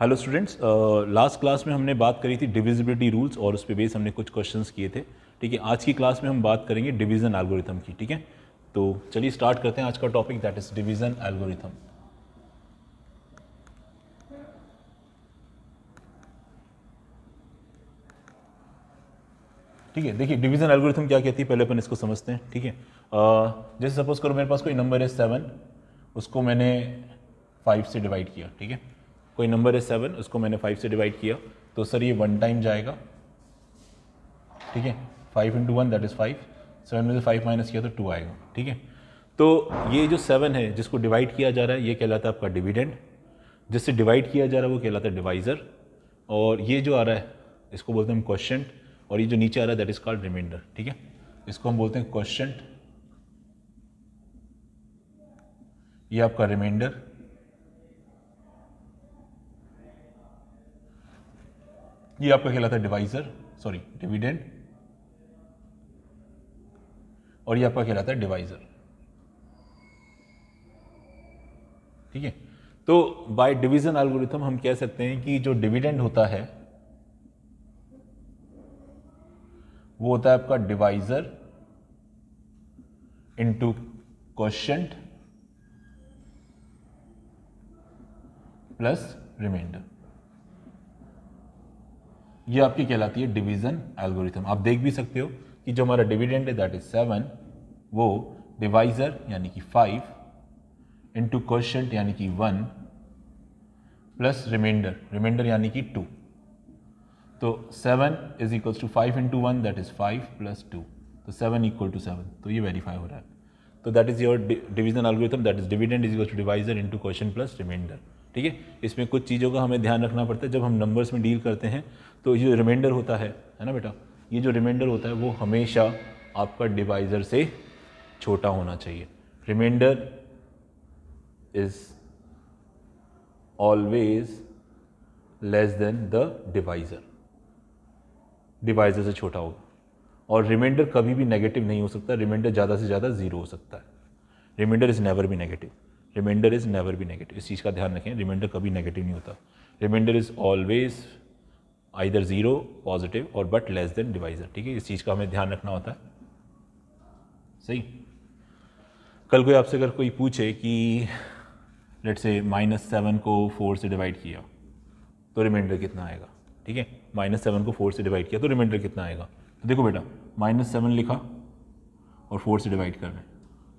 Hello students last class में हमने बात करी थी डिविजिबिलिटी रूल्स और उस पर बेस हमने कुछ क्वेश्चंस किए थे ठीक है आज की क्लास में हम बात करेंगे डिवीजन एल्गोरिथम की ठीक है तो चलिए स्टार्ट करते हैं आज का topic that is division algorithm ठीक है देखिए डिवीजन एल्गोरिथम क्या कहती है पहले अपन इसको समझते हैं ठीक है uh, जैसे सपोज करो मेरे पास कोई नंबर है सेवन उसको मैंने फाइव से डिवाइड किया ठीक है कोई नंबर है सेवन उसको मैंने फाइव से डिवाइड किया तो सर ये वन टाइम जाएगा ठीक है five into one that is five seven में से फाइव माइनस किया तो टू आएगा ठीक है तो ये जो सेवन है जिसको डिवाइड किया जा रहा है ये कहलाता है आपका डिविडेंड जिससे डिवाइड किया जा रहा है वो कहलाता है डिवाइज़र और ये जो आ रहा है इसको बोलते हैं हम क्वेश्चन और ये जो नीचे आ रहा है दैट इज़ कॉल्ड रिमाइंडर ठीक है इसको हम बोलते हैं क्वेश्चन ये आपका रिमाइंडर ये आपका कहलाता है डिवाइजर सॉरी डिविडेंड और ये आपका कहलाता है डिवाइजर ठीक है तो बाय डिवीजन एल्गोरिथम हम कह सकते हैं कि जो डिविडेंड होता है वो होता है आपका divisor into question plus remainder ये आपकी कहलाती है डिवीजन एल्गोरिथम आप देख भी सकते हो कि जो हमारा डिविडेंड है दैट इज सेवन वो डिवाइजर यानी कि फाइव इंटू क्वेश्चन यानी कि वन प्लस रिमाइंडर रिमाइंडर यानी कि टू तो seven is equal to five into one that is five plus two तो सेवन इक्वल टू सेवन तो ये वेरीफाई हो रहा है तो that is your division algorithm that is dividend is equal to divisor into question plus remainder ठीक है इसमें कुछ चीज़ों का हमें ध्यान रखना पड़ता है जब हम नंबर्स में डील करते हैं तो ये जो रिमाइंडर होता है है ना बेटा ये जो रिमाइंडर होता है वो हमेशा आपका डिवाइज़र से छोटा होना चाहिए remainder is always less than the divisor divisor से छोटा होगा और रिमाइंडर कभी भी नेगेटिव नहीं हो सकता रिमाइंडर ज़्यादा से ज़्यादा ज़ीरो हो सकता है रिमाइंडर इज़ नेवर भी negative remainder is never be negative इस चीज़ का ध्यान रखें रिमाइंडर कभी नेगेटिव नहीं होता remainder is always either zero positive और बट लेस देन डिवाइजर ठीक है इस चीज़ का हमें ध्यान रखना होता है सही कल कोई आपसे अगर कोई पूछे कि लेट से माइनस सेवन को फोर से डिवाइड किया तो रिमाइंडर कितना आएगा ठीक है माइनस सेवन को फोर से डिवाइड किया तो रिमाइंडर कितना आएगा तो देखो बेटा माइनस सेवन लिखा और फोर से डिवाइड कर रहे हैं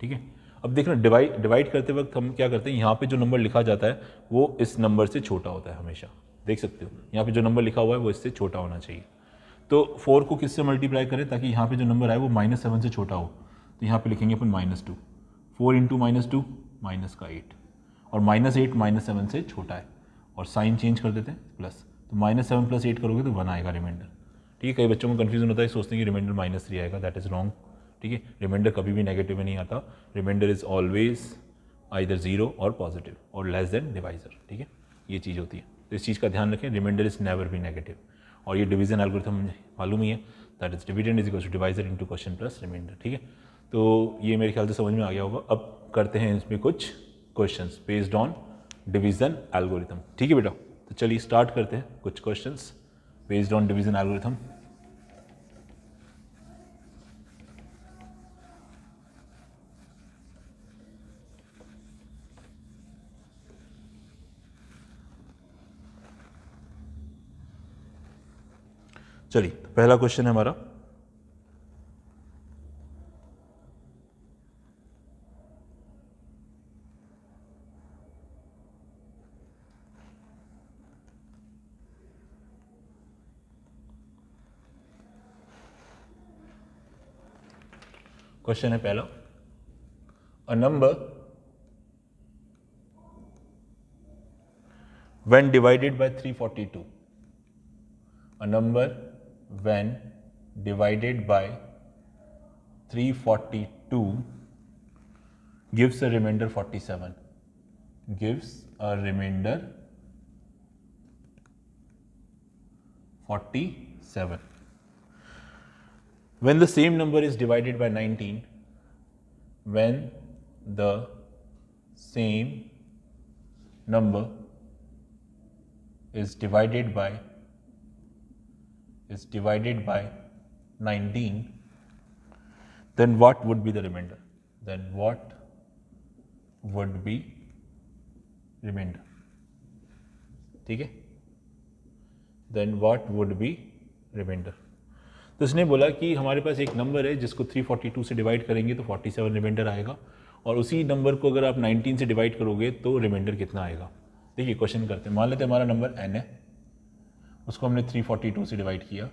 ठीक है अब देखना डिवाइड डिवाइड करते वक्त हम क्या करते हैं यहाँ पे जो नंबर लिखा जाता है वो इस नंबर से छोटा होता है हमेशा देख सकते हो यहाँ पे जो नंबर लिखा हुआ है वो इससे छोटा होना चाहिए तो फोर को किससे मल्टीप्लाई करें ताकि यहाँ पे जो नंबर आए वो माइनस सेवन से छोटा हो तो यहाँ पे लिखेंगे अपन minus two four into minus two minus का एट और माइनस एट माइनस सेवन से छोटा है और साइन चेंज कर देते हैं प्लस तो माइनस सेवन प्लस एट करोगे तो वन आएगा रिमाइंडर ठीक है कई बच्चों को कन्फ्यूजन होता है सोचते हैं कि रिमाइंडर माइनस थ्री आएगा दैट इज़ रॉन्ग ठीक है रिमाइंडर कभी भी नेगेटिव में नहीं आता remainder is always either zero और पॉजिटिव और लेस देन डिवाइजर ठीक है ये चीज़ होती है तो इस चीज़ का ध्यान रखें रिमाइंडर इज़ नेवर भी नेगेटिव और ये डिवीजन एल्गोरिथम मालूम ही है that is dividend is to divisor into question plus remainder ठीक है तो ये मेरे ख्याल से समझ में आ गया होगा अब करते हैं इसमें कुछ question based on division algorithm ठीक है बेटा तो चलिए स्टार्ट करते हैं कुछ question based on division algorithm चलिए तो पहला क्वेश्चन है हमारा क्वेश्चन है पहला a number when divided by 342 a number when divided by 342 gives a remainder 47 gives a remainder 47 when the same number is divided by 19 when the same number is divided by is divided by 19, then what would be the remainder? Then what would be remainder? ठीक है then what would be remainder तो उसने बोला कि हमारे पास एक number है जिसको 342 से डिवाइड करेंगे तो 47 रिमाइंडर आएगा और उसी नंबर को अगर आप 19 से डिवाइड करोगे तो रिमाइंडर कितना आएगा देखिए क्वेश्चन करते हैं मान लेते हैं हमारा नंबर एन है उसको हमने 342 से डिवाइड किया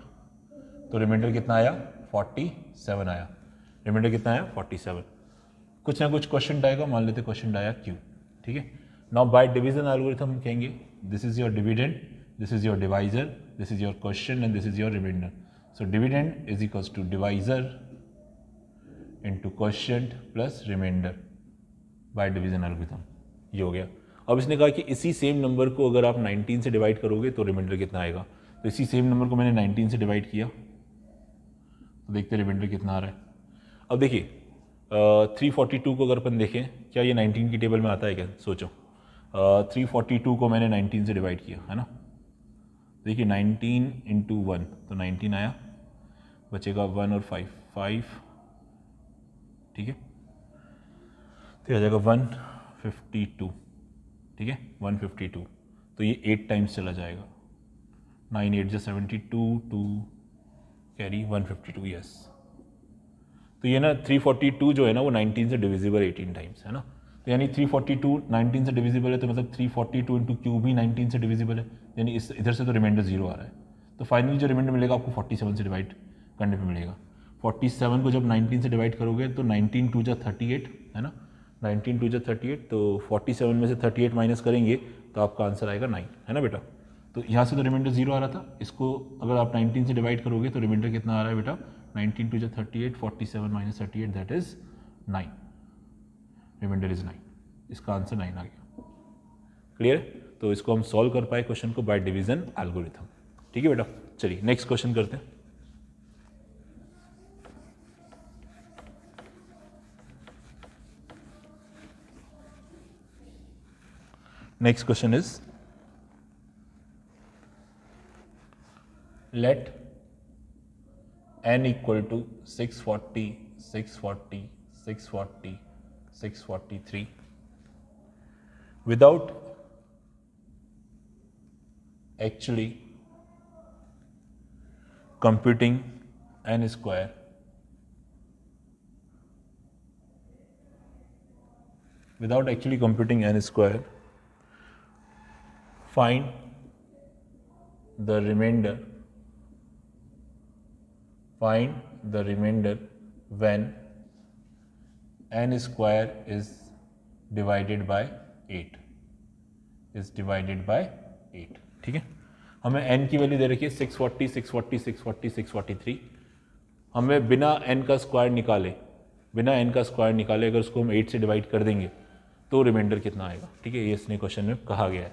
तो रिमाइंडर कितना आया 47 आया रिमाइंडर कितना आया 47 कुछ ना कुछ क्वेश्चन आएगा मान लेते क्वेश्चन आया क्यू ठीक है नाउ बाय डिवीजन एल्गोरिथम हम कहेंगे this is your dividend this is your divisor this is your question and this is your remainder so dividend is equals to divisor into question plus remainder by division algorithm ये हो गया अब इसने कहा कि इसी सेम नंबर को अगर आप 19 से डिवाइड करोगे तो रिमाइंडर कितना आएगा तो इसी सेम नंबर को मैंने 19 से डिवाइड किया तो देखते रिमाइंडर कितना आ रहा है अब देखिए थ्री फोर्टी टू को अगर अपन देखें क्या ये नाइनटीन की टेबल में आता है क्या सोचो थ्री फोर्टी टू को मैंने नाइनटीन से डिवाइड किया है ना देखिए नाइनटीन इंटू वन तो नाइनटीन आया बचेगा वन और फाइव फाइव ठीक है तो आ जाएगा वन फिफ्टी टू ठीक है 152 तो ये एट टाइम्स चला जाएगा नाइन एट जो seventy two two carry two yes तो ये ना 342 जो है ना वो 19 से डिविजिबल 18 टाइम्स है ना तो यानी 342 19 से डिविजिबल है तो मतलब 342 इंटू क्यू भी नाइनटीन से डिविजिबल है यानी इस इधर से तो रिमाइंडर जीरो आ रहा है तो फाइनली जो रिमाइंडर मिलेगा आपको 47 से डिवाइड करने पे मिलेगा 47 को जब 19 से डिवाइड करोगे तो नाइनटीन टू थर्टी एट है ना नाइनटीन टू जो थर्टी एट तो फोर्टी सेवन में से थर्टी एट माइनस करेंगे तो आपका आंसर आएगा नाइन है ना बेटा तो यहाँ से तो रिमाइंडर जीरो आ रहा था इसको अगर आप 19 से डिवाइड करोगे तो रिमाइंडर कितना आ रहा है बेटा 19 टू जो 38 47 minus thirty eight that is nine remainder is nine इसका आंसर नाइन आ गया क्लियर तो इसको हम सॉल्व कर पाए क्वेश्चन को बाय डिवीजन एल्गोरिथम ठीक है बेटा चलिए नेक्स्ट क्वेश्चन करते हैं Next question is let n equal to 640, 640, 640, 643 without actually computing n square without actually computing n square find the remainder find the remainder when n square is divided by 8 is divided by 8 ठीक है हमें n की value दे रखी है 640 640 640 643 हमें बिना n का square निकाले बिना n का स्क्वायर निकाले अगर उसको हम 8 से डिवाइड कर देंगे तो रिमाइंडर कितना आएगा ठीक है ये इसने क्वेश्चन में कहा गया है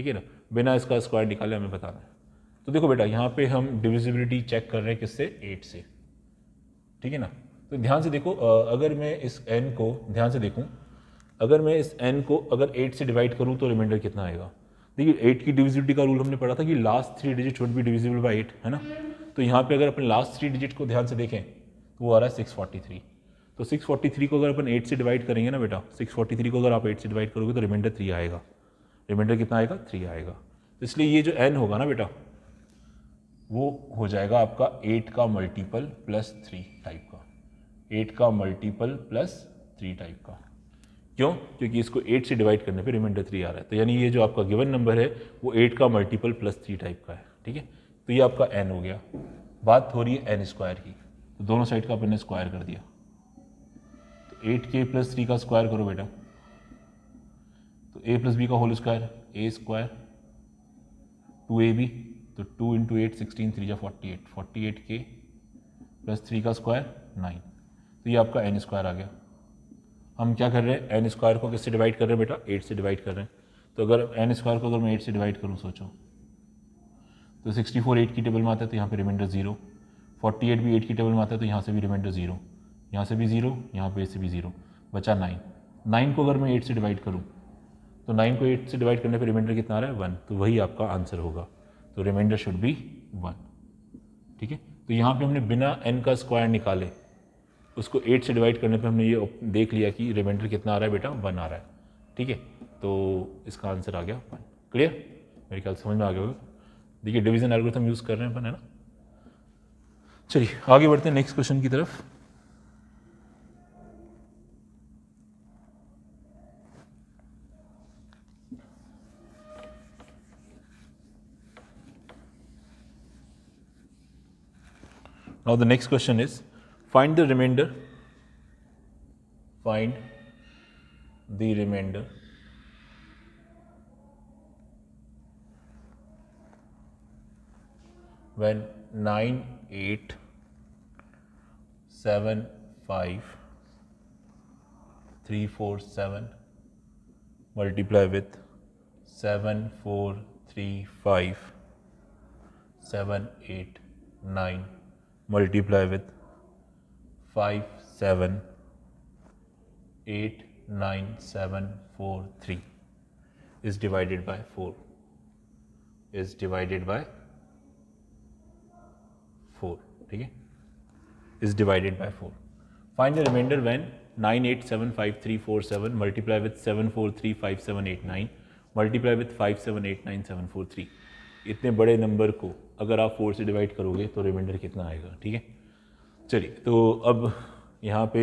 ठीक है ना बिना इसका स्क्वायर निकाले हमें बताना है तो देखो बेटा यहाँ पे हम डिविजिबिलिटी चेक कर रहे हैं किससे एट से ठीक है ना तो ध्यान से देखो अगर मैं इस एन को ध्यान से देखूँ अगर मैं इस एन को अगर एट से डिवाइड करूँ तो रिमाइंडर कितना आएगा देखिए एट की डिविजिबिलिटी का रूल हमने पढ़ा था कि last three digit should be divisible by eight है ना तो यहाँ पे अगर अपन लास्ट थ्री डिजिट को ध्यान से देखें तो वो आ रहा है सिक्स फोर्टी थ्री तो सिक्स फोर्टी थ्री को अगर अपन एट से डिवाइड करेंगे ना बेटा सिक्स फोर्टी थ्री को अगर आप एट से डिवाइड करोगे तो रिमाइंडर थ्री आएगा रिमाइंडर कितना आएगा थ्री आएगा तो इसलिए ये जो एन होगा ना बेटा वो हो जाएगा आपका एट का मल्टीपल प्लस थ्री टाइप का एट का मल्टीपल प्लस थ्री टाइप का क्यों क्योंकि इसको एट से डिवाइड करने पे रिमाइंडर थ्री आ रहा है तो यानी ये जो आपका गिवन नंबर है वो एट का मल्टीपल प्लस थ्री टाइप का है ठीक है तो ये आपका एन हो गया बात हो रही है एन स्क्वायर की तो दोनों साइड का अपन ने स्क्वायर कर दिया तो एट के प्लस थ्री का स्क्वायर करो बेटा तो ए प्लस बी का whole square A square two A B तो two into eight sixteen three या फोर्टी एट फोर्टी एट के प्लस थ्री का स्क्वायर नाइन तो ये आपका एन स्क्वायर आ गया हम क्या कर रहे हैं एन स्क्वायर को किससे डिवाइड कर रहे हैं बेटा एट से डिवाइड कर रहे हैं तो अगर एन स्क्वायर को अगर मैं एट से डिवाइड करूँ सोचो तो सिक्सटी फोर एट की टेबल में आता है तो यहाँ पे रिमाइंडर जीरो फोर्टी एट भी एट की टेबल में आता है तो यहाँ से भी रिमाइंडर जीरो यहाँ से भी जीरो यहाँ पे से भी जीरो बचा नाइन नाइन को अगर मैं एट से डिवाइड करूँ तो नाइन को एट से डिवाइड करने पर रिमाइंडर कितना आ रहा है वन तो वही आपका आंसर होगा तो रिमाइंडर शुड बी वन ठीक है तो यहाँ पे हमने बिना एन का स्क्वायर निकाले उसको एट से डिवाइड करने पर हमने ये देख लिया कि रिमाइंडर कितना आ रहा है बेटा वन आ रहा है ठीक है तो इसका आंसर आ गया वन क्लियर मेरे ख्याल समझ में आ गया होगा देखिए डिवीजन एल्गोरिथम यूज़ कर रहे हैं अपन है ना चलिए आगे बढ़ते हैं नेक्स्ट क्वेश्चन की तरफ Now, the next question is find the remainder, find the remainder when 9, 8, 7, 5, 3, 4, 7 multiply with 7, 4, 3, 5, 7, 8, 9, multiply with 5 7 8 9 7 4 3 is divided by 4 is divided by 4 ठीक है is divided by 4 find the remainder when 987537 multiply with 743578 9 multiply with 5789743 इतने बड़े number को अगर आप four से divide करोगे तो रिमाइंडर कितना आएगा ठीक है चलिए तो अब यहाँ पे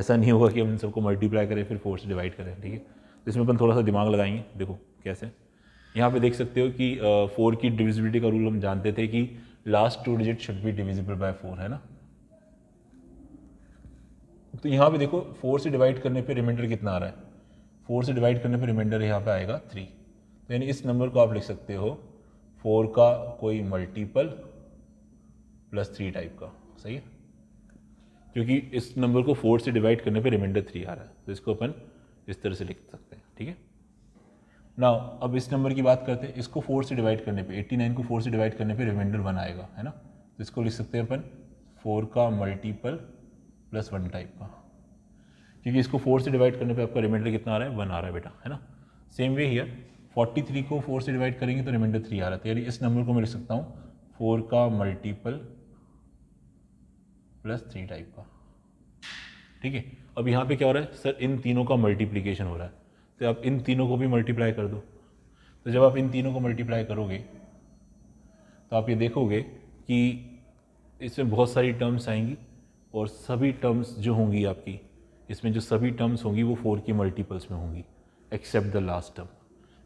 ऐसा नहीं होगा कि हम इन सबको मल्टीप्लाई करें फिर फोर से डिवाइड करें ठीक है तो इसमें अपन थोड़ा सा दिमाग लगाएंगे देखो कैसे यहाँ पे देख सकते हो कि फोर की डिविजिबिलिटी का रूल हम जानते थे कि last two digit should be divisible by four है ना तो यहाँ पे देखो फोर से डिवाइड करने पे रिमाइंडर कितना आ रहा है फोर से डिवाइड करने पे रिमाइंडर यहाँ पे आएगा थ्री तो यानी इस नंबर को आप लिख सकते हो फोर का कोई मल्टीपल प्लस थ्री टाइप का सही है क्योंकि इस नंबर को फोर से डिवाइड करने पे रिमाइंडर थ्री आ रहा है तो इसको अपन इस तरह से लिख सकते हैं ठीक है ना अब इस नंबर की बात करते हैं इसको फोर से डिवाइड करने पे 89 को फोर से डिवाइड करने पे रिमाइंडर वन आएगा है ना तो इसको लिख सकते हैं अपन फोर का मल्टीपल प्लस वन टाइप का क्योंकि इसको फोर से डिवाइड करने पे आपका रिमाइंडर कितना आ रहा है वन आ रहा है बेटा है ना same way here forty three को फोर से डिवाइड करेंगे तो रिमाइंडर थ्री आ रहा था तो यानी इस नंबर को मैं लिख सकता हूँ फोर का मल्टीपल प्लस थ्री टाइप का ठीक है अब यहाँ पे क्या हो रहा है सर इन तीनों का मल्टीप्लिकेशन हो रहा है तो आप इन तीनों को भी मल्टीप्लाई कर दो तो जब आप इन तीनों को मल्टीप्लाई करोगे तो आप ये देखोगे कि इसमें बहुत सारी टर्म्स आएंगी और सभी टर्म्स जो होंगी आपकी इसमें जो सभी टर्म्स होंगी वो फोर की मल्टीपल्स में होंगी एक्सेप्ट द लास्ट टर्म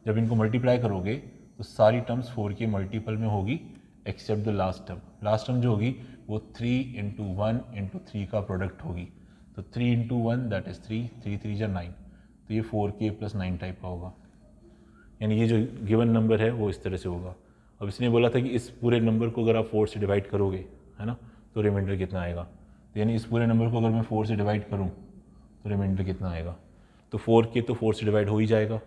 जब इनको मल्टीप्लाई करोगे तो सारी टर्म्स फोर के मल्टीपल में होगी except the last term last term जो होगी वो three into one into three का प्रोडक्ट होगी तो three into one that is three three three जो नाइन तो ये फोर के प्लस नाइन टाइप का होगा यानी ये जो गिवन नंबर है वो इस तरह से होगा अब इसने बोला था कि इस पूरे नंबर को अगर आप फोर से डिवाइड करोगे है ना तो रिमाइंडर कितना आएगा तो यानी इस पूरे नंबर को अगर मैं फोर से डिवाइड करूँ तो रिमाइंडर कितना आएगा तो फोर के तो फोर से डिवाइड हो ही जाएगा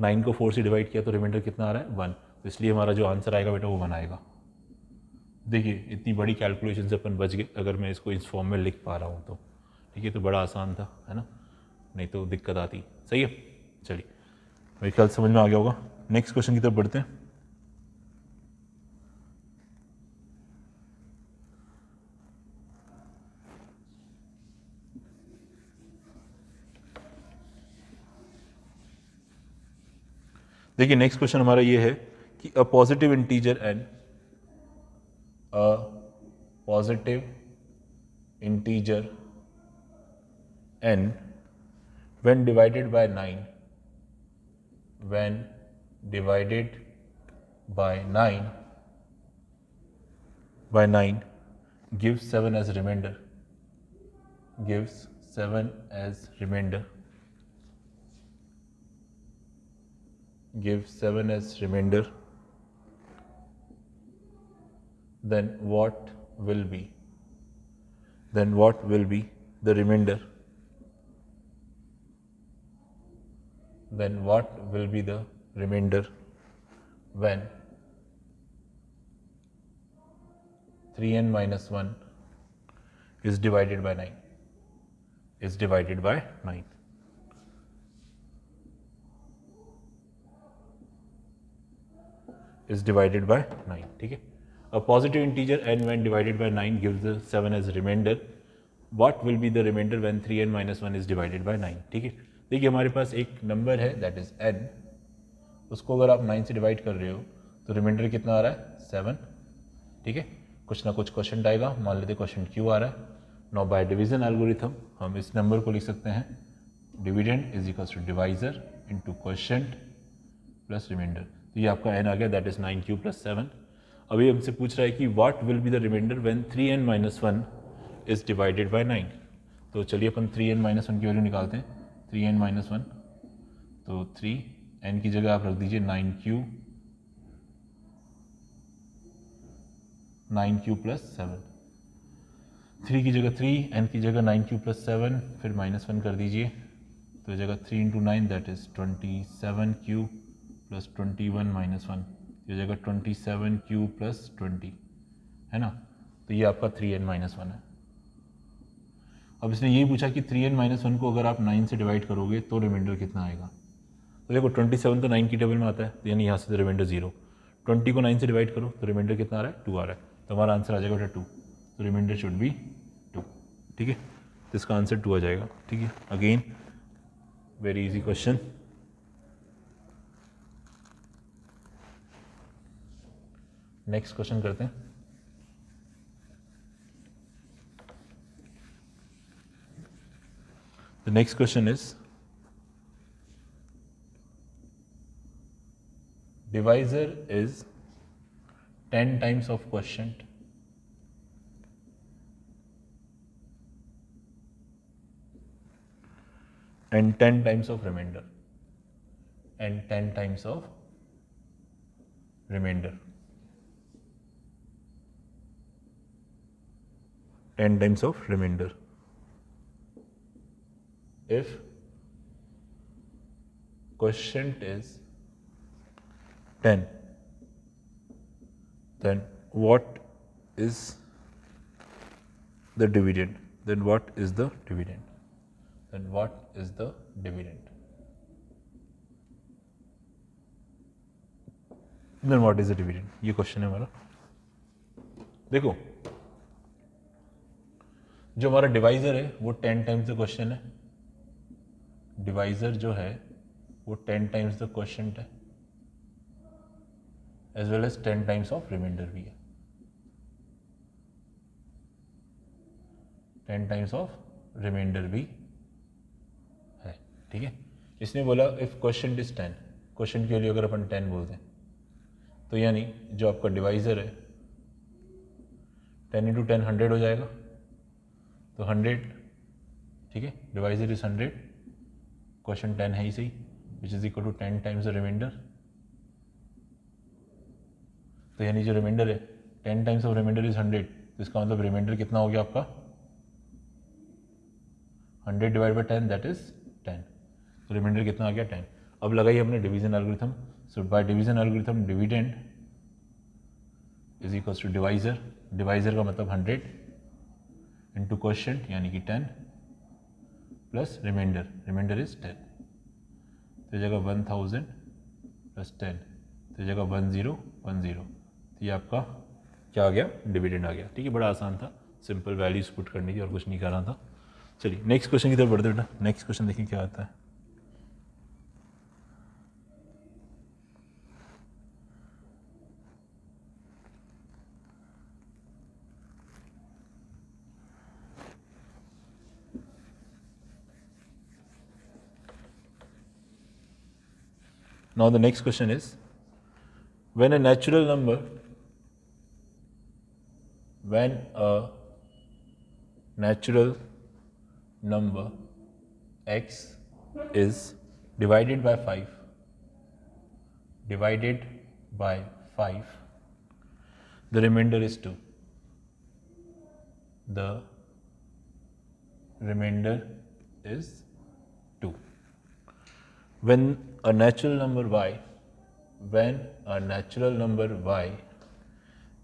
नाइन को फोर से डिवाइड किया तो रिमाइंडर कितना आ रहा है वन तो इसलिए हमारा जो आंसर आएगा बेटा वो वन आएगा देखिए इतनी बड़ी कैलकुलेशन से अपन बच गए अगर मैं इसको इस फॉर्म में लिख पा रहा हूँ तो ठीक है तो बड़ा आसान था है ना नहीं तो दिक्कत आती सही है चलिए मेरे ख्याल समझ में आ गया होगा नेक्स्ट क्वेश्चन की तरफ बढ़ते हैं देखिए नेक्स्ट क्वेश्चन हमारा ये है कि a positive integer and a positive integer N when divided by nine when divided by nine by nine gives seven as remainder gives seven as remainder give 7 as remainder, then what will be? Then what will be the remainder? Then what will be the remainder when 3n minus 1 is divided by 9 is divided by 9. Is divided by nine ठीक है a positive integer N when divided by nine gives seven as remainder remainder will be the remainder when three N minus one is divided by nine ठीक है देखिए हमारे पास एक number है that is an उसको अगर आप नाइन से डिवाइड कर रहे हो तो रिमाइंडर कितना आ रहा है सेवन ठीक है कुछ ना कुछ क्वेश्चन आएगा मान लेते क्वेश्चन क्यों आ रहा है नो बाय डिविजन एल्गोरिथम हम इस नंबर को लिख सकते हैं dividend is equal to divisor into question plus remainder तो ये आपका एन आ गया that is nine Q plus seven अभी हमसे पूछ रहा है कि what will be the remainder when three N minus one is divided by nine तो चलिए अपन थ्री एन माइनस वन की वैल्यू निकालते हैं थ्री एन माइनस वन तो थ्री एन की जगह आप रख दीजिए nine Q nine Q plus seven three की जगह थ्री एन की जगह नाइन क्यू प्लस सेवन फिर माइनस वन कर दीजिए तो जगह three into nine that is twenty seven Q plus twenty one minus one ये हो जाएगा twenty seven Q plus twenty है ना तो ये आपका थ्री एन माइनस वन है अब इसने यही पूछा कि थ्री एन माइनस वन को अगर आप नाइन से डिवाइड करोगे तो रिमाइंडर कितना आएगा तो देखो ट्वेंटी सेवन तो नाइन की टेबल में आता है तो यानी यहाँ से तो रिमाइंडर जीरो ट्वेंटी को नाइन से डिवाइड करो तो रिमाइंडर कितना आ रहा है टू आ रहा है तो हमारा आंसर आ जाएगा बेटा टू तो रिमाइंडर शुड बी टू ठीक है तो इसका आंसर टू आ जाएगा ठीक है again very easy question next question करते हैं The next question is divisor is 10 times of quotient and 10 times of remainder and 10 times of remainder. n times of remainder. If quotient is 10, then what is the dividend? Then what is the dividend? Then what is the dividend? Then what is the dividend? ये question है हमारा देखो जो हमारा divisor है वो ten times the question है divisor जो है वो टेन टाइम्स द क्वेश्चन है as well as ten times of remainder भी है टेन टाइम्स ऑफ रिमाइंडर भी है ठीक है इसने बोला if question is ten question के लिए अगर अपन टेन बोल दें तो यानी जो आपका डिवाइज़र है टेन इंटू टेन हंड्रेड हो जाएगा तो हंड्रेड ठीक है divisor is hundred question ten है ही सही which is equal to ten times the remainder तो यानी जो रिमाइंडर है ten times of remainder is hundred तो इसका मतलब रिमाइंडर कितना हो गया आपका hundred divide by ten that is ten तो रिमाइंडर कितना आ गया टेन अब लगाइए हमने division algorithm so by division algorithm dividend is equal to divisor divisor का मतलब हंड्रेड इंटू क्वेश्चन यानी कि ten plus remainder remainder is ten तो जगह वन थाउजेंड प्लस टेन तो जगह वन ज़ीरो वन ज़ीरो तो ये आपका क्या आ गया डिविडेंड आ गया ठीक है बड़ा आसान था सिंपल वैल्यूज पुट करनी थी और कुछ नहीं करना था चलिए नेक्स्ट क्वेश्चन की तरफ बढ़ते बेटा नेक्स्ट क्वेश्चन देखिए क्या आता है Now the next question is, when a natural number, when a natural number x is divided by 5, divided by 5, the remainder is 2. The remainder is 2. When a natural number y when a natural number y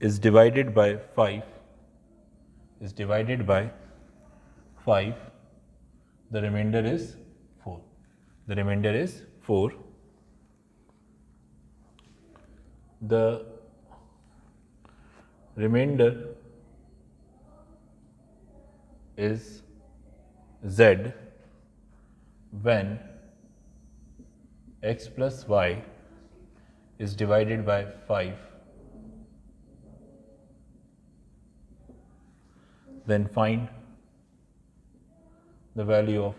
is divided by 5 is divided by 5 the remainder is 4 the remainder is 4 the remainder is z when x plus y is divided by 5 then find the value of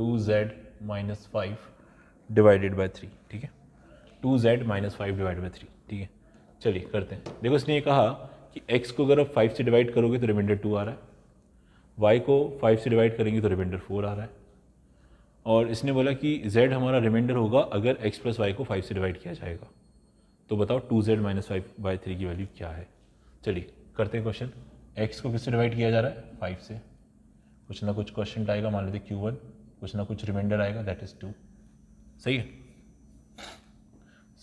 2z minus 5 divided by 3 ठीक है 2z minus 5 divided by 3 ठीक है चलिए करते हैं देखो इसने ये कहा कि x को अगर आप 5 से डिवाइड करोगे तो रिमाइंडर 2 आ रहा है y को 5 से डिवाइड करेंगे तो रिमाइंडर 4 आ रहा है और इसने बोला कि z हमारा रिमाइंडर होगा अगर x प्लस वाई को 5 से डिवाइड किया जाएगा तो बताओ two Z minus five by three की वैल्यू क्या है चलिए करते हैं क्वेश्चन x को किससे डिवाइड किया जा रहा है 5 से कुछ ना कुछ क्वेश्चन आएगा मान लेते वन कुछ ना कुछ रिमाइंडर आएगा दैट इज़ टू सही है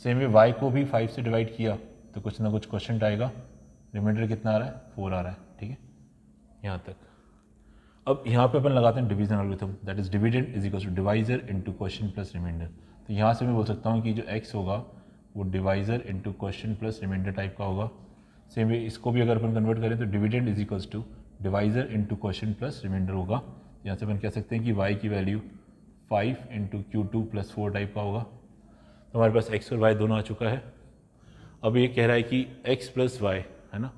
सेम वे y को भी 5 से डिवाइड किया तो कुछ ना कुछ क्वेश्चन आएगा रिमाइंडर कितना आ रहा है फोर आ रहा है ठीक है यहाँ तक अब यहाँ पे अपन लगाते हैं division algorithm that is dividend is equal to divisor into question plus remainder तो यहाँ से मैं बोल सकता हूँ कि जो एक्स होगा वो divisor into question plus remainder type का होगा सेम वे इसको भी अगर अपन कन्वर्ट करें तो dividend is equal to divisor into question plus remainder होगा यहाँ से अपन कह सकते हैं कि वाई की value five into Q two plus four type का होगा तो हमारे पास एक्स और वाई दोनों आ चुका है अब ये कह रहा है कि एक्स प्लस वाई है ना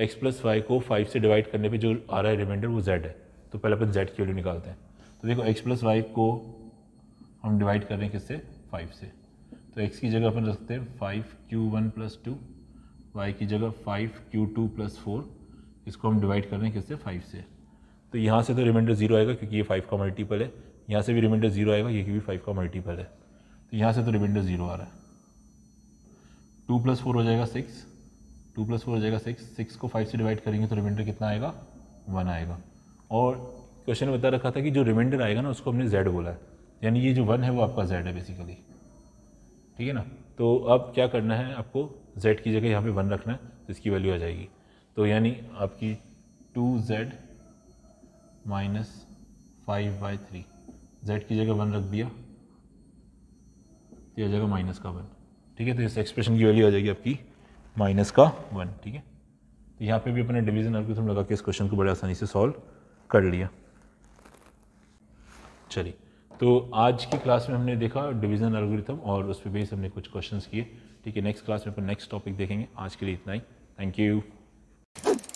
एक्स प्लस वाई को फाइव से डिवाइड करने पे जो आ रहा है रिमाइंडर वो जेड है तो पहले अपन जेड की वैल्यू निकालते हैं तो देखो एक्स प्लस वाई को हम डिवाइड कर रहे हैं किससे फाइव से तो एक्स की जगह अपन रखते हैं five Q one plus two Y की जगह five Q two plus four इसको हम डिवाइड कर रहे हैं किससे फाइव से तो यहाँ से तो रिमाइंडर जीरो आएगा क्योंकि ये फाइव का मल्टीपल है यहाँ से भी रिमाइंडर जीरो आएगा ये भी फाइव का मल्टीपल है तो यहाँ से तो रिमाइंडर जीरो आ रहा है टू प्लस फोर हो जाएगा सिक्स टू प्लस फोर हो जाएगा सिक्स सिक्स को फाइव से डिवाइड करेंगे तो रिमाइंडर कितना आएगा वन आएगा और क्वेश्चन में बता रखा था कि जो रिमाइंडर आएगा ना उसको हमने जेड बोला है यानी ये जो वन है वो आपका जेड है बेसिकली ठीक है ना तो अब क्या करना है आपको जेड की जगह यहाँ पे वन रखना है तो इसकी वैल्यू आ जाएगी तो यानी आपकी two Z minus five by three Z की जगह वन रख दिया तो यह जगह माइनस का वन ठीक है तो इस एक्सप्रेशन की वैल्यू आ जाएगी आपकी माइनस का वन ठीक है तो यहाँ पे भी अपने डिवीजन एल्गोरिथम लगा के इस क्वेश्चन को बड़े आसानी से सॉल्व कर लिया चलिए तो आज की क्लास में हमने देखा डिवीज़न एल्गोरिथम और उस पर बेस हमने कुछ क्वेश्चंस किए ठीक है नेक्स्ट क्लास में अपन नेक्स्ट टॉपिक देखेंगे आज के लिए इतना ही थैंक यू